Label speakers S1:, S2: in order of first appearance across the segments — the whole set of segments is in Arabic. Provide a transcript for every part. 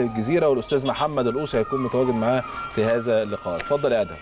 S1: الجزيره والاستاذ محمد القوسي هيكون متواجد معاه في هذا اللقاء اتفضل يا ادهم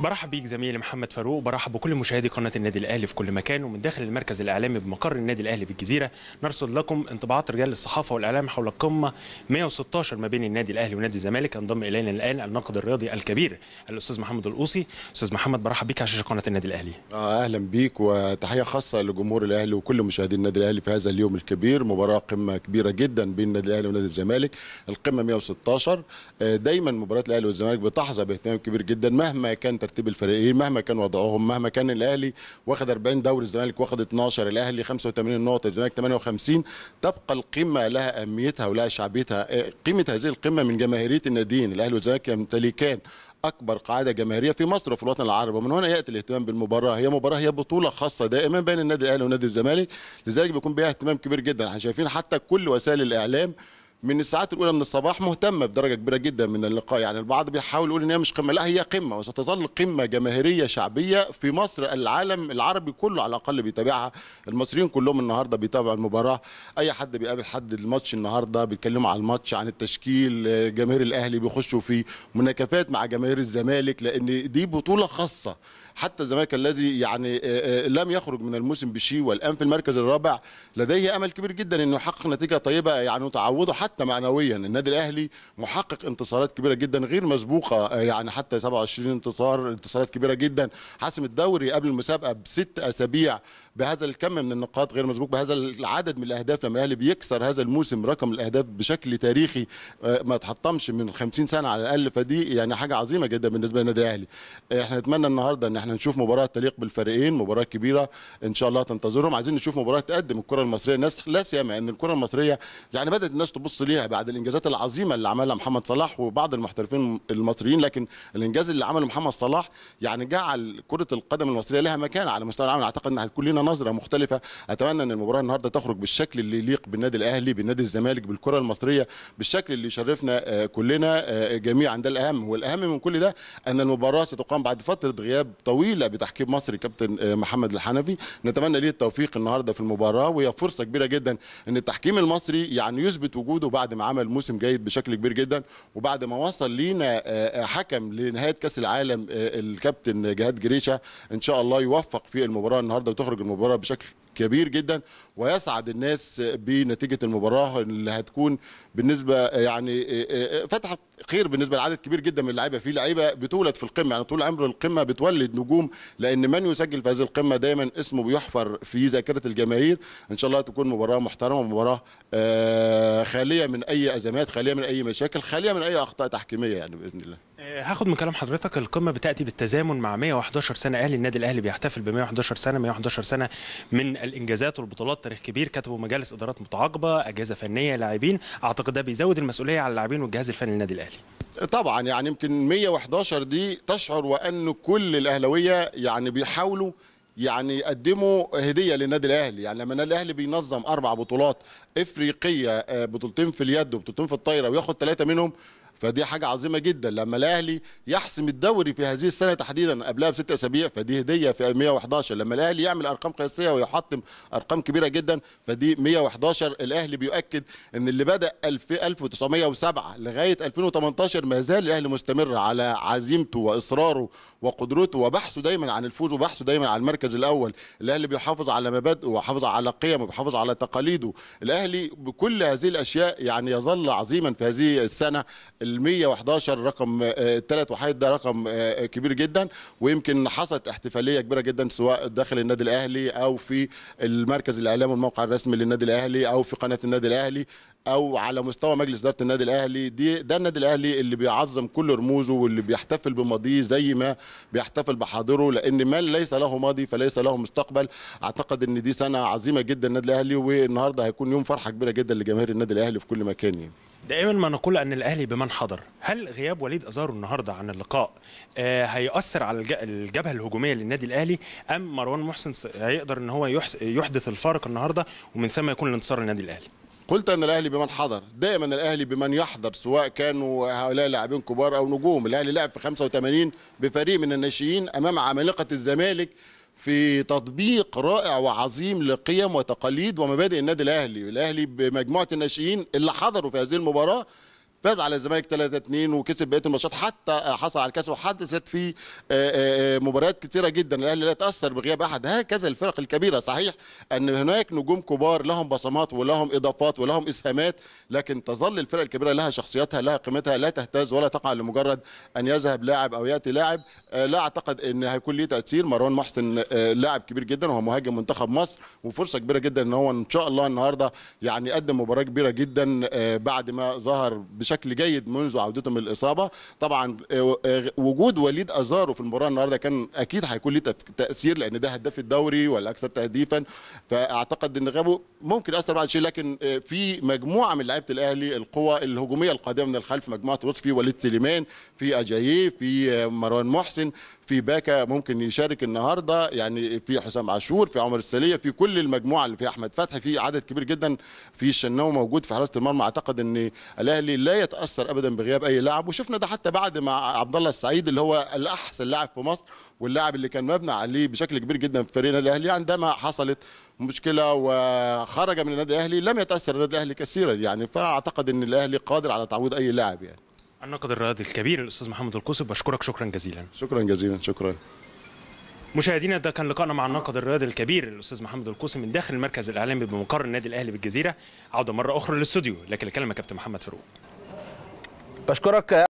S1: برحب بيك زميلي محمد فاروق وبرحب بكل مشاهدي قناه النادي الاهلي في كل مكان ومن داخل المركز الاعلامي بمقر النادي الاهلي بالجزيره نرصد لكم انطباعات رجال الصحافه والاعلام حول القمه 116 ما بين النادي الاهلي ونادي الزمالك انضم الينا الان الناقد الرياضي الكبير الاستاذ محمد القوصي استاذ محمد برحب بيك على شاشه قناه النادي الاهلي
S2: اه اهلا بيك وتحيه خاصه لجمهور الاهلي وكل مشاهدي النادي الاهلي في هذا اليوم الكبير مباراه قمه كبيره جدا بين النادي الاهلي ونادي الزمالك القمه 116 آه، دايما مباراه الاهلي والزمالك بتحظى باهتمام كبير جدا مهما كانت ترتيب الفريقين مهما كان وضعهم مهما كان الاهلي واخد 40 دوري الزمالك واخد 12 الاهلي 85 نقطه الزمالك 58 تبقى القمه لها اهميتها ولها شعبيتها آه، قيمه هذه القمه من جماهيريه الناديين الاهلي والزمالك يمتلكان اكبر قاعده جماهيريه في مصر وفي الوطن العربي ومن هنا ياتي الاهتمام بالمباراه هي مباراه هي بطوله خاصه دائما بين النادي الاهلي ونادي الزمالك لذلك بيكون بها اهتمام كبير جدا احنا شايفين حتى كل وسائل الاعلام من الساعات الاولى من الصباح مهتمه بدرجه كبيره جدا من اللقاء يعني البعض بيحاول يقول ان هي مش قمه لا هي قمه وستظل قمه جماهيريه شعبيه في مصر العالم العربي كله على الاقل بيتابعها المصريين كلهم النهارده بيتابعوا المباراه اي حد بيقابل حد الماتش النهارده بيتكلموا عن الماتش عن التشكيل جماهير الاهلي بيخشوا في مناكفات مع جماهير الزمالك لان دي بطوله خاصه حتى الزمالك الذي يعني آه، آه، لم يخرج من الموسم بشيء والان في المركز الرابع لديه امل كبير جدا انه يحقق نتيجه طيبه يعني تعوضه حتى حتى معنويا النادي الاهلي محقق انتصارات كبيره جدا غير مسبوقه آه، يعني حتى 27 انتصار انتصارات كبيره جدا حاسم الدوري قبل المسابقه بست اسابيع بهذا الكم من النقاط غير مسبوق بهذا العدد من الاهداف لما الاهلي بيكسر هذا الموسم رقم الاهداف بشكل تاريخي آه، ما تحطمش من 50 سنه على الاقل فدي يعني حاجه عظيمه جدا بالنسبه للنادي الاهلي آه، احنا نتمنى النهارده ان احنا نشوف مباراه تليق بالفريقين مباراه كبيره ان شاء الله تنتظرهم عايزين نشوف مباراه تقدم الكره المصريه الناس لا سيما ان الكره المصريه يعني بدات الناس تبص نبص ليها بعد الانجازات العظيمه اللي عملها محمد صلاح وبعض المحترفين المصريين لكن الانجاز اللي عمله محمد صلاح يعني جعل كره القدم المصريه لها مكان على مستوى العالم اعتقد ان هتكون لنا نظره مختلفه اتمنى ان المباراه النهارده تخرج بالشكل اللي يليق بالنادي الاهلي بالنادي الزمالك بالكره المصريه بالشكل اللي يشرفنا آه، كلنا آه، جميعا ده الاهم والاهم من كل ده ان المباراه ستقام بعد فتره غياب طويله بتحكيم مصري كابتن آه، محمد الحنفي نتمنى ليه التوفيق النهارده في المباراه وهي فرصه كبيره جدا ان التحكيم المصري يعني يثبت وجوده وجوده بعد ما عمل موسم جيد بشكل كبير جدا وبعد ما وصل لينا آه، آه، حكم لنهايه كاس العالم آه، الكابتن جهاد جريشه ان شاء الله يوفق في المباراه النهارده وتخرج المباراه بشكل كبير جدا ويسعد الناس بنتيجه المباراه اللي هتكون بالنسبه يعني فتحت خير بالنسبه لعدد كبير جدا من اللعيبه في لعيبه بتولد في القمه يعني طول عمر القمه بتولد نجوم لان من يسجل في هذه القمه دايما اسمه بيحفر في ذاكره الجماهير ان شاء الله تكون مباراه محترمه ومباراه خاليه خاليه من اي ازمات خاليه من اي مشاكل خاليه من اي اخطاء تحكيميه يعني باذن الله آه،
S1: هاخد من كلام حضرتك القمه بتاتي بالتزامن مع 111 سنه اهلي النادي الاهلي بيحتفل ب 111 سنه 111 سنه من الانجازات والبطولات تاريخ كبير كتبوا مجالس ادارات متعاقبه اجهزه فنيه لاعبين اعتقد ده بيزود المسؤوليه على اللاعبين والجهاز الفني للنادي الاهلي
S2: طبعا يعني يمكن 111 دي تشعر وانه كل الاهلاويه يعني بيحاولوا يعني يقدموا هديه للنادي الاهلي يعني لما النادي الاهلي بينظم اربع بطولات افريقيه آه، بطولتين في اليد وبطولتين في الطايره وياخد ثلاثه منهم فدي حاجه عظيمه جدا لما الاهلي يحسم الدوري في هذه السنه تحديدا قبلها بست اسابيع فدي هديه في 111 لما الاهلي يعمل ارقام قياسيه ويحطم ارقام كبيره جدا فدي 111 الاهلي بيؤكد ان اللي بدا 1907 لغايه 2018 ما زال الاهلي مستمر على عزيمته واصراره وقدرته وبحثه دايما عن الفوز وبحثه دايما عن المركز الاول الاهلي بيحافظ على مبادئه وحافظ على قيمه وبيحافظ على تقاليده الاهلي بكل هذه الاشياء يعني يظل عظيما في هذه السنه ال 111 رقم آه، الثلاث وحيد ده رقم آه، آه، كبير جدا ويمكن حصلت احتفاليه كبيره جدا سواء داخل النادي الاهلي او في المركز الاعلامي والموقع الرسمي للنادي الاهلي او في قناه النادي الاهلي او على مستوى مجلس اداره النادي الاهلي دي ده النادي الاهلي اللي بيعظم كل رموزه واللي بيحتفل بماضيه زي ما بيحتفل بحاضره لان من ليس له ماضي فليس له مستقبل اعتقد ان دي سنه عظيمه جدا النادي الاهلي والنهارده هيكون يوم فرحه كبيره جدا لجماهير النادي الاهلي في كل مكان يعني
S1: دائما ما نقول ان الاهلي بمن حضر هل غياب وليد ازارو النهارده عن اللقاء آه، هياثر على الجبهه الهجوميه للنادي الاهلي ام مروان محسن هيقدر ان هو يحدث الفارق النهارده ومن ثم يكون الانتصار للنادي الاهلي
S2: قلت ان الاهلي بمن حضر دائما الاهلي بمن يحضر سواء كانوا هؤلاء لاعبين كبار او نجوم الاهلي لعب في 85 بفريق من الناشئين امام عمالقه الزمالك في تطبيق رائع وعظيم لقيم وتقاليد ومبادئ النادي الاهلي الاهلي بمجموعه الناشئين اللي حضروا في هذه المباراه فاز على الزمالك 3 2 وكسب بقيه الماتشات حتى حصل على الكاس وحدثت في آه، آه، آه، مباريات كثيره جدا الاهلي لا تاثر بغياب احد هكذا الفرق الكبيره صحيح ان هناك نجوم كبار لهم بصمات ولهم اضافات ولهم اسهامات لكن تظل الفرق الكبيره لها شخصيتها لها قيمتها لا تهتز ولا تقع لمجرد ان يذهب لاعب او ياتي لاعب لا اعتقد ان هيكون ليه تاثير مروان محسن لاعب كبير جدا وهو مهاجم منتخب مصر وفرصه كبيره جدا ان هو ان شاء الله النهارده يعني قدم مباراه كبيره جدا بعد ما ظهر بشكل بشكل جيد منذ عودته من الاصابه طبعا آه، آه، وجود وليد ازارو في المباراه النهارده كان اكيد هيكون له تاثير لان ده هداف الدوري والاكثر تهديفا فاعتقد ان غيابه ممكن اثر بعد شيء لكن آه، في مجموعه من لعيبه الاهلي القوى الهجوميه القادمه من الخلف مجموعه لطفي وليد سليمان في اجاييه في مروان محسن في باكا ممكن يشارك النهارده يعني في حسام عاشور في عمر السليه في كل المجموعه اللي في احمد فتحي في عدد كبير جدا في الشناوي موجود في حراسه المرمى اعتقد ان الاهلي لا يتاثر ابدا بغياب اي لاعب وشفنا ده حتى بعد مع عبد الله السعيد اللي هو الاحسن لاعب في مصر واللاعب اللي كان مبنى عليه بشكل كبير جدا في فريق النادي الاهلي عندما حصلت مشكله وخرج من النادي الاهلي لم يتاثر النادي الاهلي كثيرا يعني فاعتقد ان الاهلي قادر على تعويض اي لاعب يعني
S1: النقد الرياضي الكبير الاستاذ محمد القصب بشكرك شكرا جزيلا شكرا جزيلا شكرا
S2: مشاهدينا ده كان لقائنا مع الناقد الرياضي
S1: الكبير الاستاذ محمد القوسي من داخل المركز الاعلامي بمقر النادي الاهلي بالجزيره عوده مره اخرى للاستوديو لكن الكلمه كابتن محمد فاروق بشكرك